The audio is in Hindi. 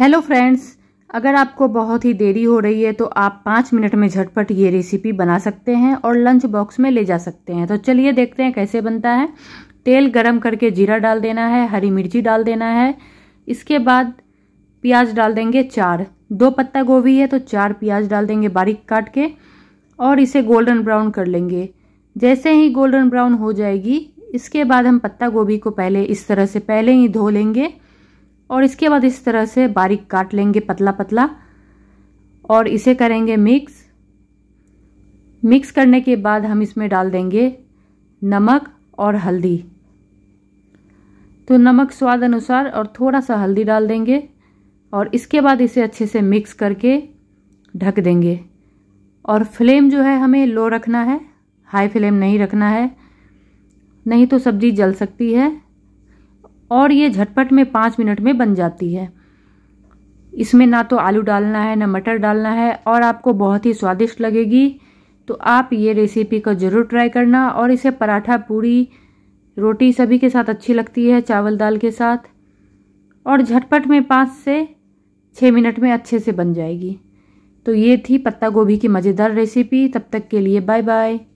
हेलो फ्रेंड्स अगर आपको बहुत ही देरी हो रही है तो आप पाँच मिनट में झटपट ये रेसिपी बना सकते हैं और लंच बॉक्स में ले जा सकते हैं तो चलिए देखते हैं कैसे बनता है तेल गरम करके जीरा डाल देना है हरी मिर्ची डाल देना है इसके बाद प्याज डाल देंगे चार दो पत्ता गोभी है तो चार प्याज डाल देंगे बारीक काट के और इसे गोल्डन ब्राउन कर लेंगे जैसे ही गोल्डन ब्राउन हो जाएगी इसके बाद हम पत्ता गोभी को पहले इस तरह से पहले ही धो लेंगे और इसके बाद इस तरह से बारीक काट लेंगे पतला पतला और इसे करेंगे मिक्स मिक्स करने के बाद हम इसमें डाल देंगे नमक और हल्दी तो नमक स्वाद अनुसार और थोड़ा सा हल्दी डाल देंगे और इसके बाद इसे अच्छे से मिक्स करके ढक देंगे और फ्लेम जो है हमें लो रखना है हाई फ्लेम नहीं रखना है नहीं तो सब्ज़ी जल सकती है और ये झटपट में पाँच मिनट में बन जाती है इसमें ना तो आलू डालना है ना मटर डालना है और आपको बहुत ही स्वादिष्ट लगेगी तो आप ये रेसिपी को ज़रूर ट्राई करना और इसे पराठा पूरी रोटी सभी के साथ अच्छी लगती है चावल दाल के साथ और झटपट में पाँच से छः मिनट में अच्छे से बन जाएगी तो ये थी पत्ता गोभी की मज़ेदार रेसिपी तब तक के लिए बाय बाय